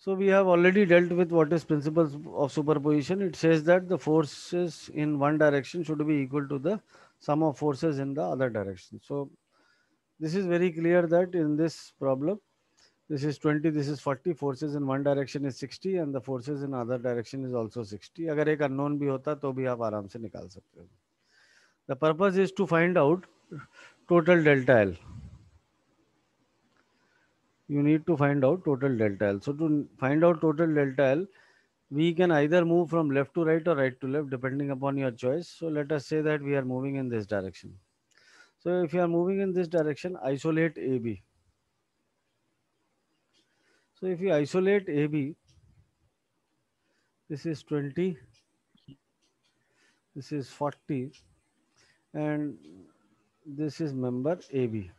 So we have already dealt with what is principles of superposition. It says that the forces in one direction should be equal to the sum of forces in the other direction. So this is very clear that in this problem, this is 20, this is 40, forces in one direction is 60 and the forces in other direction is also 60. अगर an unknown भी होता तो भी आप आराम से निकाल सकते हो The purpose is to find out total delta L you need to find out total delta L. So to find out total delta L, we can either move from left to right or right to left depending upon your choice. So let us say that we are moving in this direction. So if you are moving in this direction, isolate AB. So if you isolate AB, this is 20, this is 40, and this is member AB.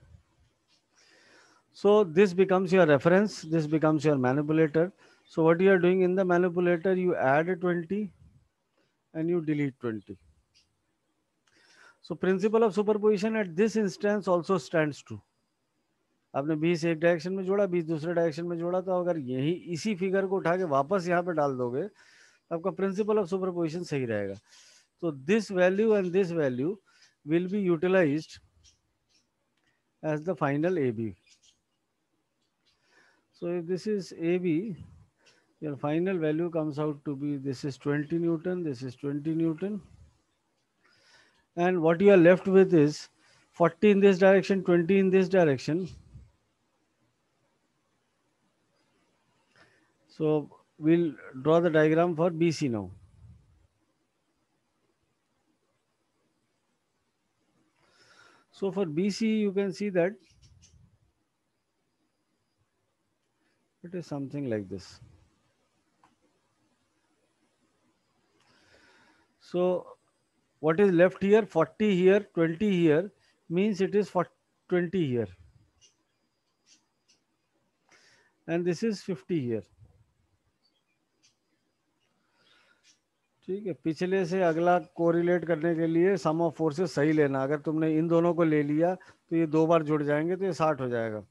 So this becomes your reference. This becomes your manipulator. So what you are doing in the manipulator, you add a 20 and you delete 20. So principle of superposition at this instance also stands true. आपने 20 एक direction में जोड़ा 20 दूसरे direction में जोड़ा तो अगर यही इसी फिगर को उठा के वापस यहाँ पे डाल दोगे तो आपका प्रिंसिपल ऑफ सुपरपोजिशन सही रहेगा तो this value and this value will be utilised as the final A B So if this is AB, your final value comes out to be this is 20 Newton, this is 20 Newton. And what you are left with is 40 in this direction, 20 in this direction. So we'll draw the diagram for BC now. So for BC, you can see that It is something like this. So what is left here? 40 here, 20 here means it is for 20 here. And this is 50 here. ठीक है पिछले से अगला correlate करने के लिए सम of forces सही लेना अगर तुमने इन दोनों को ले लिया तो ये दो बार जुड़ जाएंगे तो ये साठ हो जाएगा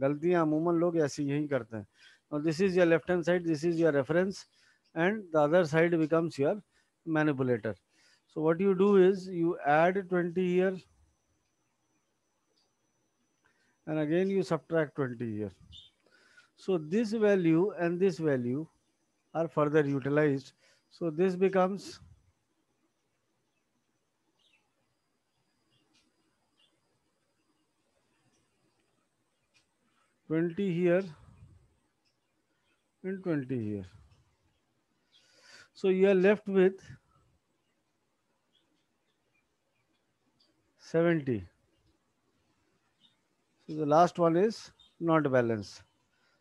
गलतियाँ अमूमन लोग ऐसे यही करते हैं और this is your left hand side this is your reference and the other side becomes your manipulator so what you do is you add twenty year and again you subtract twenty year so this value and this value are further utilise so this becomes 20 here and 20 here. So you are left with 70. So the last one is not balanced.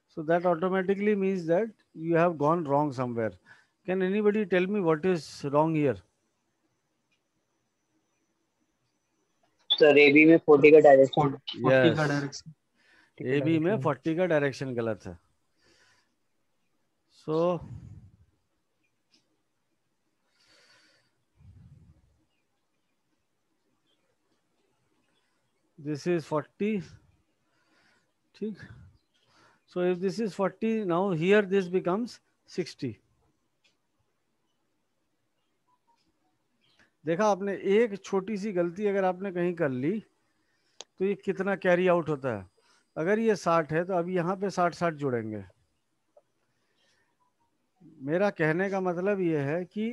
So that automatically means that you have gone wrong somewhere. Can anybody tell me what is wrong here? Sir, AB में 40 ka direction. 40 ka direction. A B में forty का direction गलत है so so, this is forty ठीक so if this is forty now here this becomes sixty देखा आपने एक छोटी सी गलती अगर आपने कहीं कर ली तो ये कितना कैरी आउट होता है अगर ये साठ है तो अब यहाँ पे साठ साठ जुड़ेंगे मेरा कहने का मतलब ये है कि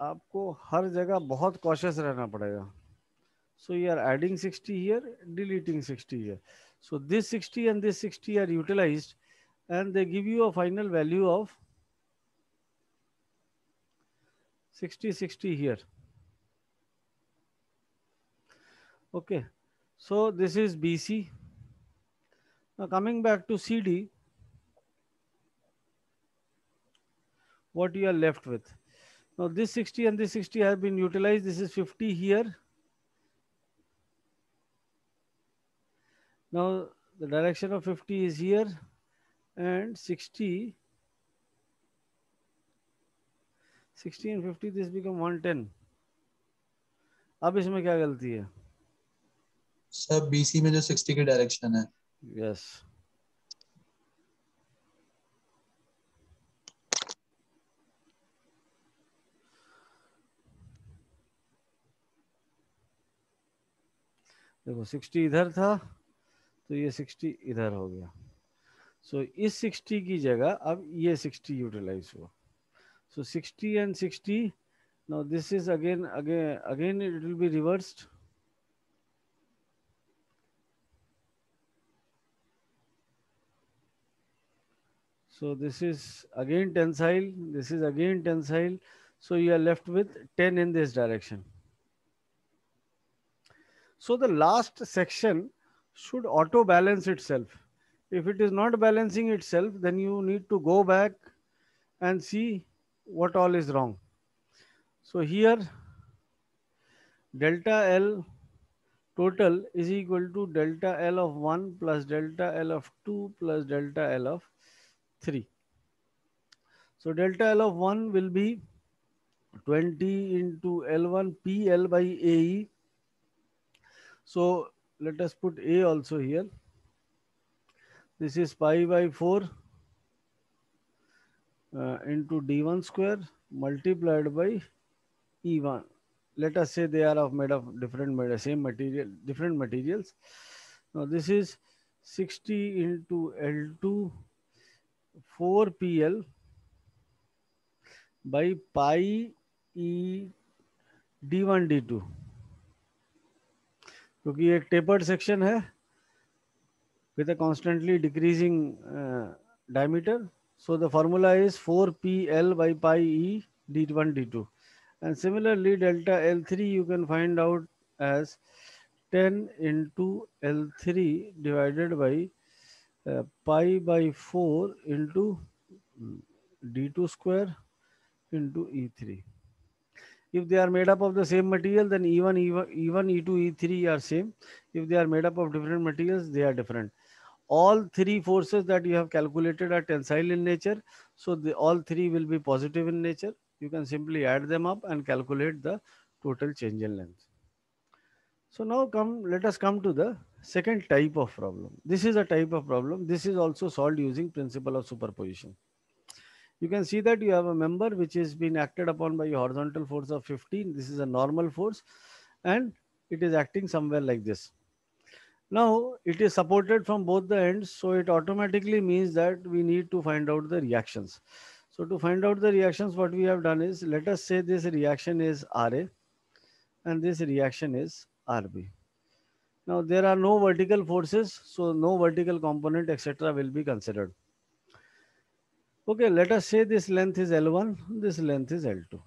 आपको हर जगह बहुत कॉशियस रहना पड़ेगा so you are adding sixty here deleting sixty here so this sixty and this sixty are utilise and they give you a final value of sixty sixty here okay So this is BC. Now coming back to CD, what you are left with. Now this 60 and this 60 have been utilized. This is 50 here. Now the direction of 50 is here and 60 60 and 50 this become 110 Now, what is the sir BC में जो 60 की direction है yes yes. देखो 60 इधर था तो ये 60 इधर हो गया सो so, इस 60 की जगह अब ये 60 यूटिलाइज हुआ so so, 60 and 60 now this is again again again it will be reversed So this is again tensile, this is again tensile. So you are left with 10 in this direction. So the last section should auto balance itself. If it is not balancing itself, then you need to go back and see what all is wrong. So here delta L total is equal to delta L of 1 plus delta L of 2 plus delta L of 3. So delta L of 1 will be 20 into L1 PL by AE. So let us put A also here. This is pi by 4 uh, into D1 square multiplied by E1. Let us say they are of made of different made of same material, different materials. Now this is 60 into L2 four P L by pi E D one D two क्योंकि एक tapered section है with a constantly decreasing diameter so the formula is four P L by pi E D one D two and similarly delta L three you can find out as ten into L three divided by pi by 4 into mm, d2 square into e3 if they are made up of the same material then e1 e1 e2 e3 are same if they are made up of different materials they are different all three forces that you have calculated are tensile in nature so the, all three will be positive in nature you can simply add them up and calculate the total change in length so now come let us come to the second type of problem this is a type of problem this is also solved using principle of superposition you can see that you have a member which is being acted upon by a horizontal force of 15 this is a normal force and it is acting somewhere like this now it is supported from both the ends so it automatically means that we need to find out the reactions so to find out the reactions what we have done is let us say this reaction is ra and this reaction is rb now there are no vertical forces, so no vertical component, etc. will be considered. Okay, let us say this length is L1, this length is L2.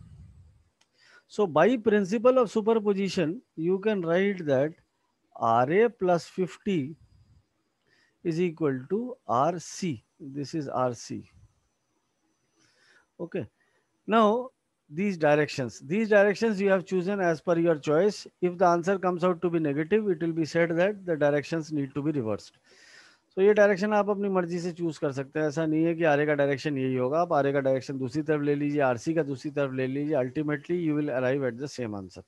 So by principle of superposition, you can write that RA plus 50 is equal to RC. This is RC. Okay. Now these directions these directions you have chosen as per your choice if the answer comes out to be negative it will be said that the directions need to be reversed so ye direction aap apni marzi se choose kar sakte hain aisa nahi hai ki आरे ka direction yahi hoga aap आरे ka direction dusri taraf le lijiye rc ka dusri taraf le lijiye ultimately you will arrive at the same answer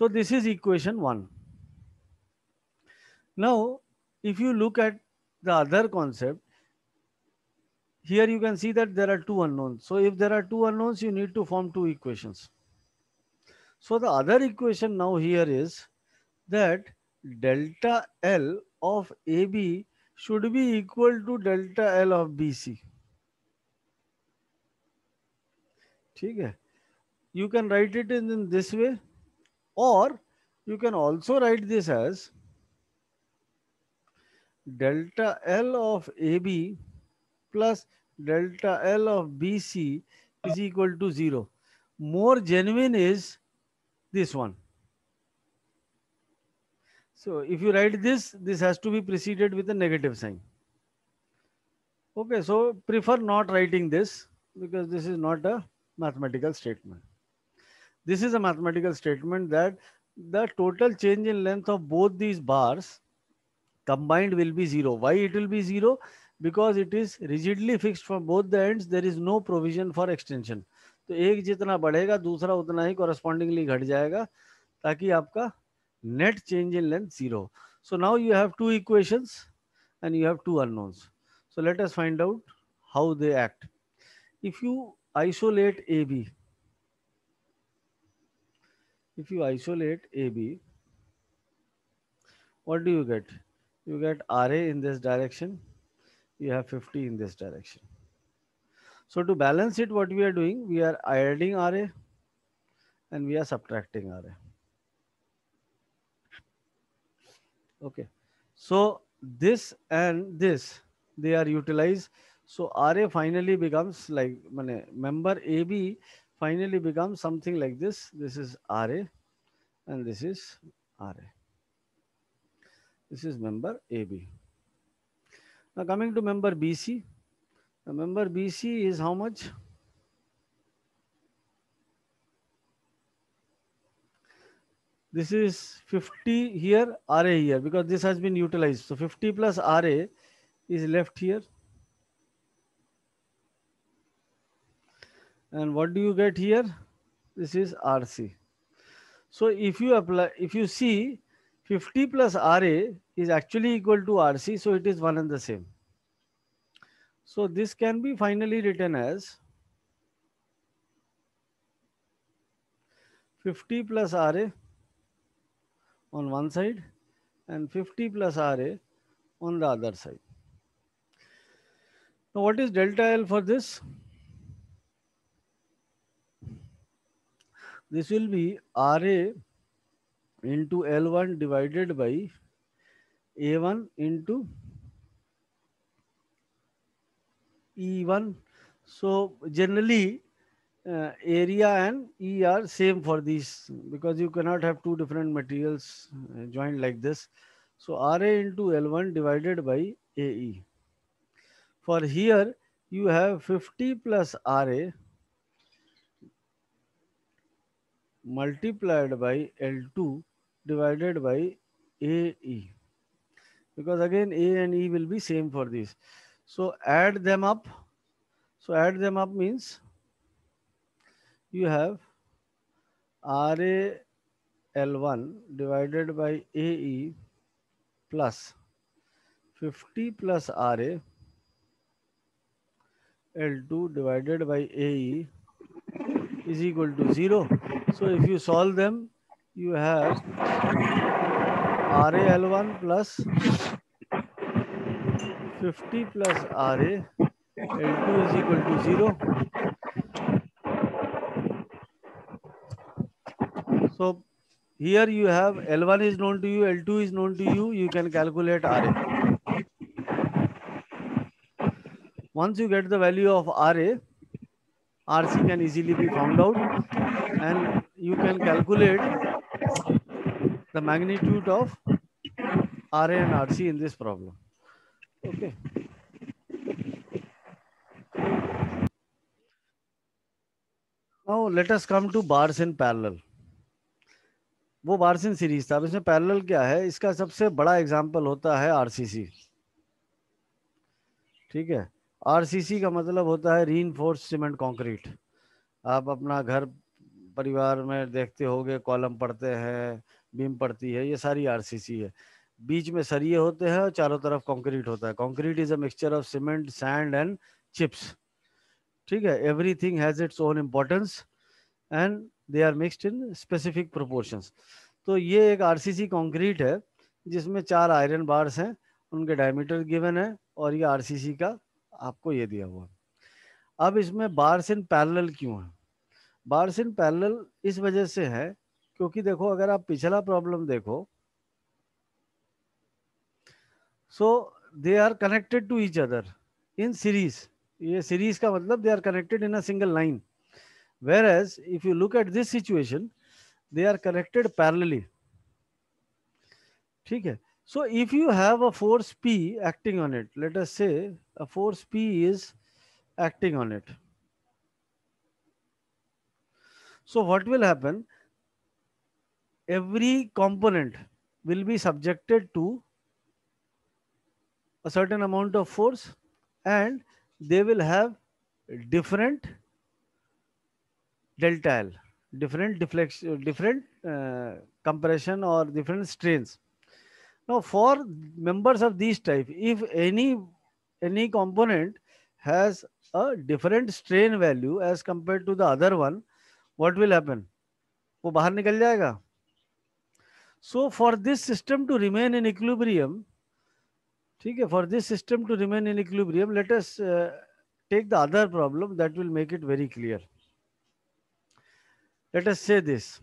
so this is equation 1 now if you look at the other concept here you can see that there are two unknowns. So if there are two unknowns, you need to form two equations. So the other equation now here is that delta L of AB should be equal to delta L of BC. ठीक you can write it in, in this way or you can also write this as delta L of AB plus delta L of BC is equal to zero. More genuine is this one. So if you write this, this has to be preceded with a negative sign. Okay, so prefer not writing this because this is not a mathematical statement. This is a mathematical statement that the total change in length of both these bars combined will be zero. Why it will be zero? Because it is rigidly fixed from both the ends there is no provision for extension तो एक जितना बढ़ेगा दूसरा उतना ही correspondingly घट जाएगा ताकि आपका net change in length zero so now you have two equations and you have two unknowns so let us find out how they act if you isolate ab if you isolate ab what do you get you get ra in this direction you have 50 in this direction. So to balance it, what we are doing, we are adding RA and we are subtracting RA. Okay. So this and this, they are utilized. So RA finally becomes like member AB finally becomes something like this. This is RA and this is RA. This is member AB. Now coming to member BC, the member BC is how much? This is 50 here, RA here, because this has been utilized. So 50 plus RA is left here. And what do you get here? This is RC. So if you apply, if you see 50 plus RA is actually equal to RC, so it is one and the same. So this can be finally written as 50 plus RA on one side and 50 plus RA on the other side. Now what is delta L for this? This will be RA into L1 divided by A1 into E1. So generally uh, area and E are same for these because you cannot have two different materials uh, joined like this. So RA into L1 divided by AE. For here you have 50 plus RA multiplied by L2 divided by AE because again A and E will be same for this. So add them up. So add them up means you have RAL1 divided by AE plus 50 plus RA L2 divided by AE is equal to 0. So if you solve them, you have RAL1 plus 50 plus RA 2 is equal to 0. So here you have L1 is known to you, L2 is known to you, you can calculate RA. Once you get the value of RA, RC can easily be found out and you can calculate the magnitude of RA and RC in this problem. Okay. Now let us come to bars in parallel. वो bars series था अब इसमें parallel क्या है इसका सबसे बड़ा example होता है आरसीसी ठीक है आरसीसी का मतलब होता है री सीमेंट कंक्रीट आप अपना घर परिवार में देखते होंगे कॉलम पढ़ते हैं बीम पड़ती है ये सारी आरसीसी है बीच में सरिये होते हैं और चारों तरफ कंक्रीट होता है concrete is a mixture of cement sand and chips ठीक है everything has its own importance and they are mixed in specific proportion तो ये एक सी कंक्रीट है जिसमें चार आयरन बार्स हैं उनके डायमीटर गिवन है और ये सी का आपको ये दिया हुआ अब इसमें बार्स इन पैरल क्यों है बार्स इन पैरल इस वजह से है क्योंकि देखो अगर आप पिछला प्रॉब्लम देखो so they are connected to each other in series ये सीरीज का मतलब they are connected in a single line whereas if you look at this situation they are connected parallelly ठीक है so if you have a force p acting on it let us say a force p is acting on it so what will happen every component will be subjected to a certain amount of force and they will have different delta L, different deflection, different uh, compression or different strains. Now for members of these type, if any, any component has a different strain value as compared to the other one, what will happen? वो बाहर निकल जाएगा so for this system to remain in equilibrium, okay, for this system to remain in equilibrium, let us uh, take the other problem that will make it very clear. Let us say this.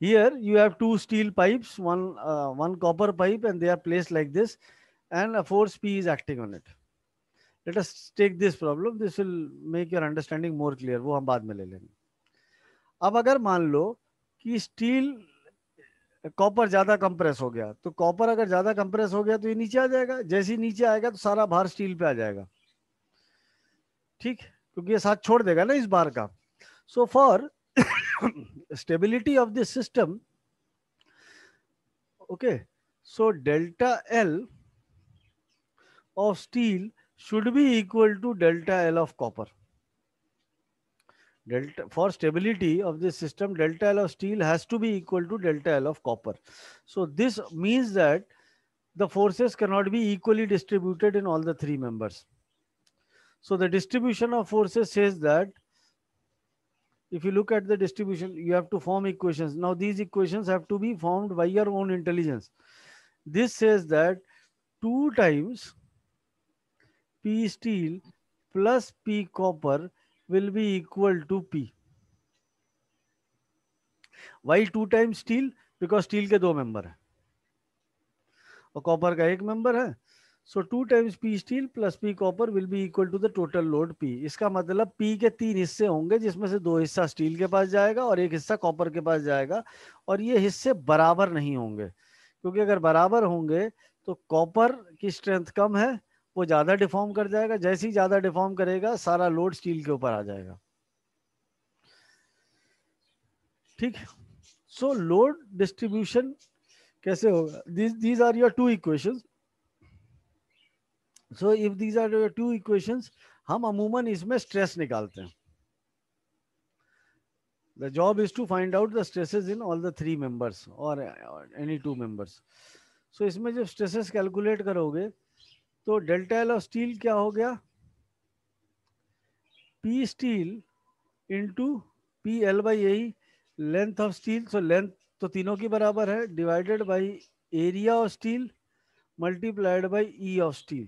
Here you have two steel pipes, one, uh, one copper pipe and they are placed like this and a force P is acting on it. Let us take this problem. This will make your understanding more clear. वो हम बाद में ले लेंगे copper ज्यादा compress हो गया तो कॉपर अगर ज्यादा कंप्रेस हो गया तो ये नीचे आ जाएगा जैसे ही नीचे आएगा तो सारा भार स्टील पे आ जाएगा ठीक क्योंकि ये साथ छोड़ देगा ना इस बार का so for stability of this system okay so delta L of steel should be equal to delta L of copper delta for stability of this system delta L of steel has to be equal to delta L of copper. So this means that the forces cannot be equally distributed in all the three members. So the distribution of forces says that if you look at the distribution, you have to form equations. Now these equations have to be formed by your own intelligence. This says that 2 times P steel plus P copper will be equal to P. Why two times steel? Because steel के दो member हैं और copper का एक member है so two times P steel plus P copper will be equal to the total load P इसका मतलब P के तीन हिस्से होंगे जिसमें से दो हिस्सा स्टील के पास जाएगा और एक हिस्सा कॉपर के पास जाएगा और ये हिस्से बराबर नहीं होंगे क्योंकि अगर बराबर होंगे तो कॉपर की स्ट्रेंथ कम है वो ज़्यादा डिफॉर्म कर जाएगा जैसे ही ज़्यादा डिफॉर्म करेगा सारा लोड स्टील के ऊपर आ जाएगा ठीक सो लोड डिस्ट्रीब्यूशन कैसे होगा these are your two equations so if these are your two equations हम अमूमन इसमें स्ट्रेस निकालते हैं the job is to find out the stresses in all the three members और एनी टू मेंबर्स सो इसमें जब स्ट्रेसेस कैलकुलेट करोगे तो डेल्टा एल ऑफ स्टील क्या हो गया P steel into P L by यही length of steel so length तो तीनों की बराबर है divided by area of steel multiplied by E of steel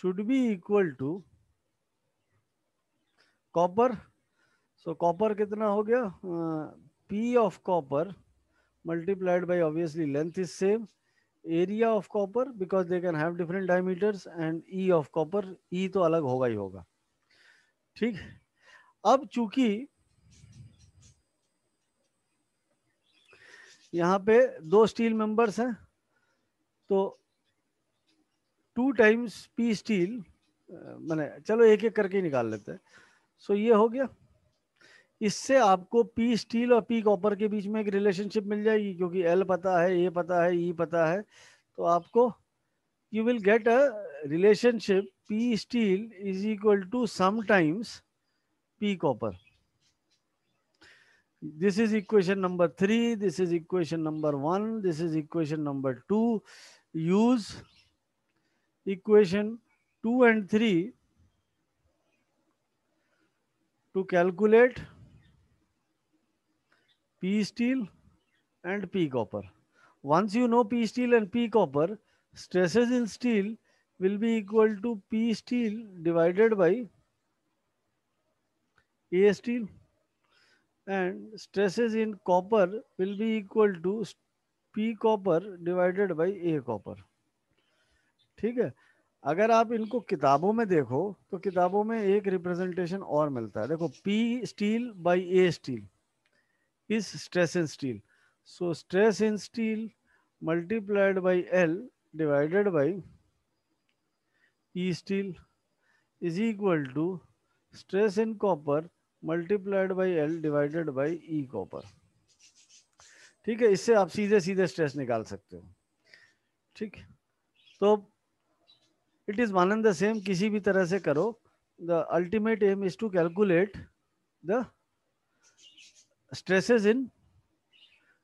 should be equal to copper so copper कितना हो गया P of copper multiplied by obviously length is same area of copper because they can have different diameters and E of copper E तो अलग होगा ही होगा ठीक अब चूंकि यहाँ पे दो स्टील मेंबर्स हैं तो टू टाइम्स पी स्टील मैंने चलो एक एक करके ही निकाल लेते हैं सो so ये हो गया इससे आपको पी स्टील और पी कॉपर के बीच में एक रिलेशनशिप मिल जाएगी क्योंकि एल पता है ए पता है ई e पता है तो आपको you will get a relationship P steel is equal to sometimes P copper this is equation number three this is equation number one this is equation number two use equation two and three to calculate P steel and P copper. Once you know P steel and P copper, stresses in steel will be equal to P steel divided by A steel and stresses in copper will be equal to P copper divided by A copper. ठीक है अगर आप इनको किताबों में देखो तो किताबों में एक रिप्रेजेंटेशन और मिलता है देखो P steel by A steel is stress in steel. So stress in steel multiplied by L divided by E steel is equal to stress in copper multiplied by L divided by E copper. ठीक है इससे आप सीधे सीधे stress निकाल सकते हो ठीक तो it is one and the same किसी भी तरह से करो the ultimate aim is to calculate the stresses in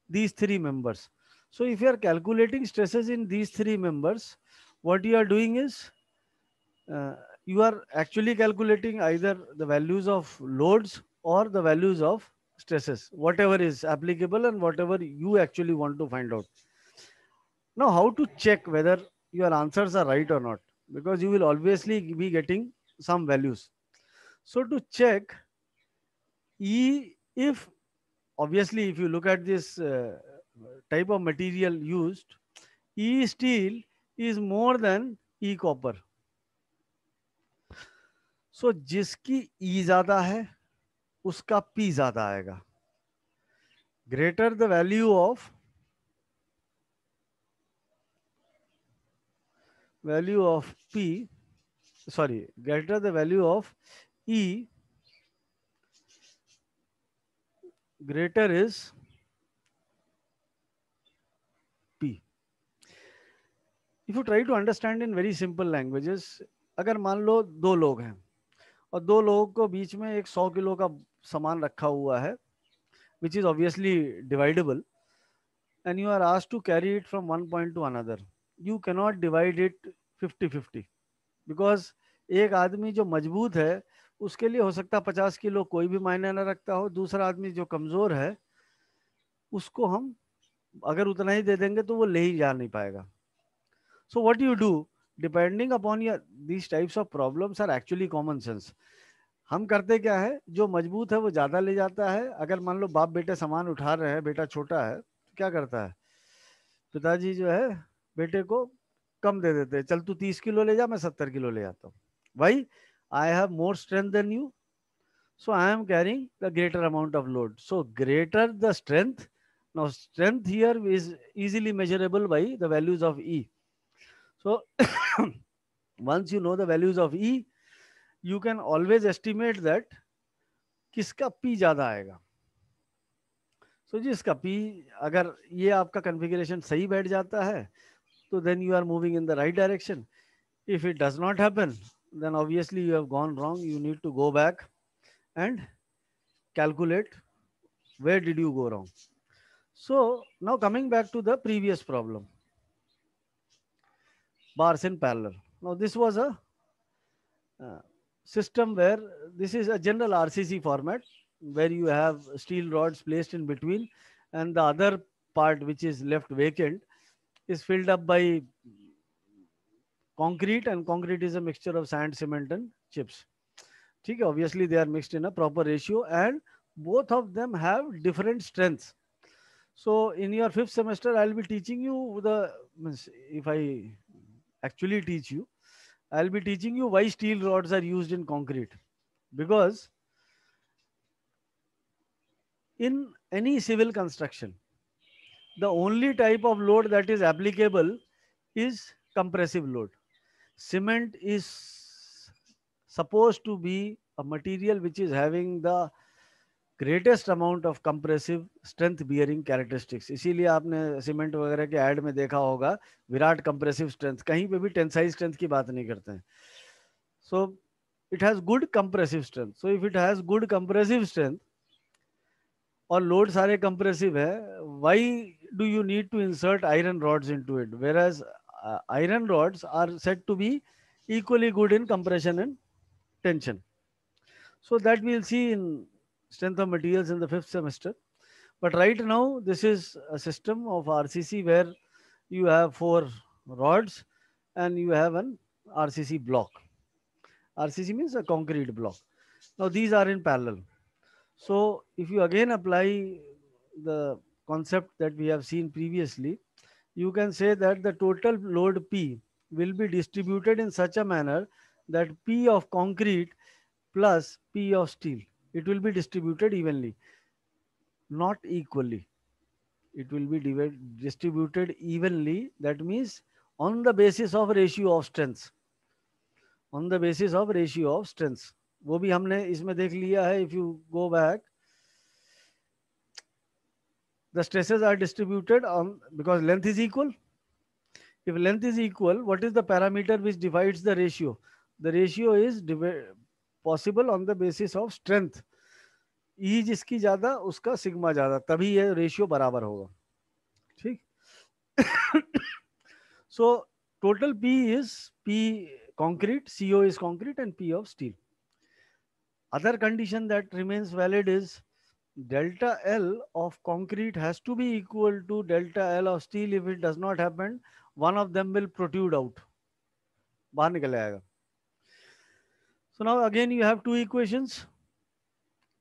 these three members. So if you are calculating stresses in these three members, what you are doing is uh, you are actually calculating either the values of loads or the values of stresses, whatever is applicable and whatever you actually want to find out. Now, how to check whether your answers are right or not? Because you will obviously be getting some values. So to check, E if obviously if you look at this uh, type of material used e steel is more than e copper so jiski e zyada hai uska p zyada aayega greater the value of value of p sorry greater the value of e greater is P. If you try to understand in very simple languages, अगर मान लो दो लोग हैं और दो लोगों को बीच में एक सौ किलो का सामान रखा हुआ है which is obviously divisible and you are आज to carry it from one point to another you cannot divide it fifty fifty because एक आदमी जो मजबूत है उसके लिए हो सकता है पचास किलो कोई भी मायने ना रखता हो दूसरा आदमी जो कमज़ोर है उसको हम अगर उतना ही दे देंगे तो वो ले ही जा नहीं पाएगा so what you do depending upon your these types of problem are actually common sense हम करते क्या है जो मजबूत है वो ज़्यादा ले जाता है अगर मान लो बाप बेटे सामान उठा रहे हैं बेटा छोटा है तो क्या करता है पिताजी जो है बेटे को कम दे देते हैं चल तू तीस किलो ले जा मैं सत्तर किलो ले जाता हूँ भाई I have more strength than you. So I am carrying the greater amount of load. So greater the strength. Now strength here is easily measurable by the values of E. So once you know the values of E, you can always estimate that kiska P zyada aayega so, jiska P agar ye aapka configuration sahi baith jata hai तो then you are moving in the right direction if it does not happen then obviously you have gone wrong. You need to go back and calculate where did you go wrong. So now coming back to the previous problem, bars in parallel. Now this was a uh, system where this is a general RCC format where you have steel rods placed in between and the other part which is left vacant is filled up by concrete and concrete is a mixture of sand, cement and chips. Okay, obviously they are mixed in a proper ratio and both of them have different strengths. So in your fifth semester, I'll be teaching you the, if I actually teach you, I'll be teaching you why steel rods are used in concrete. Because in any civil construction, the only type of load that is applicable is compressive load. cement is supposed to be a material which is having the greatest amount of compressive strength bearing characteristics इसीलिए आपने cement वगैरह के add में देखा होगा Virat compressive strength कहीं पे भी टेंसाइज स्ट्रेंथ की बात नहीं करते हैं so it has good compressive strength so if it has good compressive strength और लोड सारे कंप्रेसिव है why do you need to insert iron rods into it whereas uh, iron rods are said to be equally good in compression and tension. So that we'll see in strength of materials in the fifth semester. But right now, this is a system of RCC where you have four rods and you have an RCC block. RCC means a concrete block. Now these are in parallel. So if you again apply the concept that we have seen previously, you can say that the total load P will be distributed in such a manner that P of concrete plus P of steel, it will be distributed evenly, not equally. It will be distributed evenly. That means on the basis of ratio of strengths. On the basis of ratio of strengths. वो भी हमने इसमें देख लिया है the stresses are distributed on because length is equal. If length is equal, what is the parameter which divides the ratio? The ratio is possible on the basis of strength. E जिसकी ज्यादा उसका sigma ज्यादा तभी ये ratio बराबर होगा ठीक so total P is concrete co is concrete and p of steel other condition that remains valid is delta L of concrete has to be equal to delta L of steel. If it does not happen, one of them will protrude out. So now again you have two equations.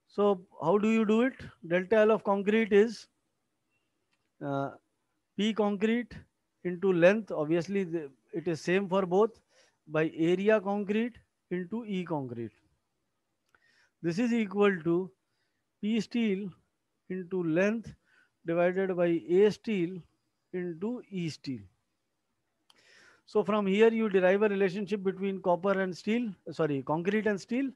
So how do you do it? Delta L of concrete is uh, P concrete into length. Obviously the, it is same for both by area concrete into E concrete. This is equal to P steel into length divided by A steel into E steel. So from here you derive a relationship between copper and steel, sorry, concrete and steel,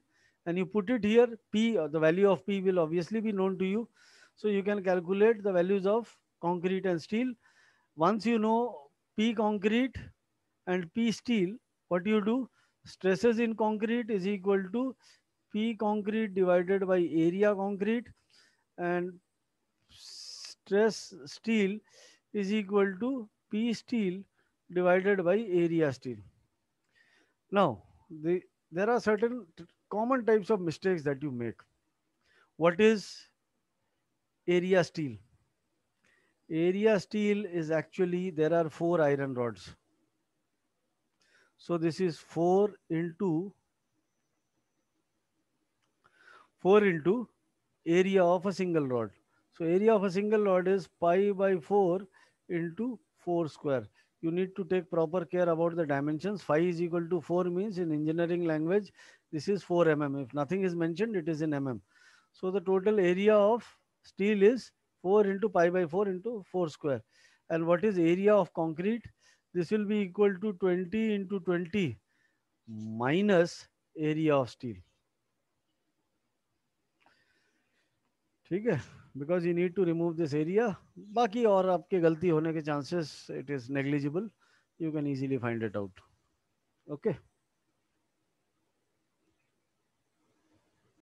and you put it here, P, uh, the value of P will obviously be known to you. So you can calculate the values of concrete and steel. Once you know P concrete and P steel, what you do? Stresses in concrete is equal to P concrete divided by area concrete and stress steel is equal to P steel divided by area steel. Now, the, there are certain common types of mistakes that you make. What is area steel? Area steel is actually, there are four iron rods. So this is 4 into 4 into area of a single rod. So area of a single rod is pi by 4 into 4 square. You need to take proper care about the dimensions. Phi is equal to 4 means in engineering language, this is 4 mm. If nothing is mentioned, it is in mm. So the total area of steel is 4 into pi by 4 into 4 square. And what is area of concrete? This will be equal to 20 into 20 minus area of steel. ठीक है because you need to remove this area बाकी और आपके गलती होने के chances it is negligible you can easily find it out okay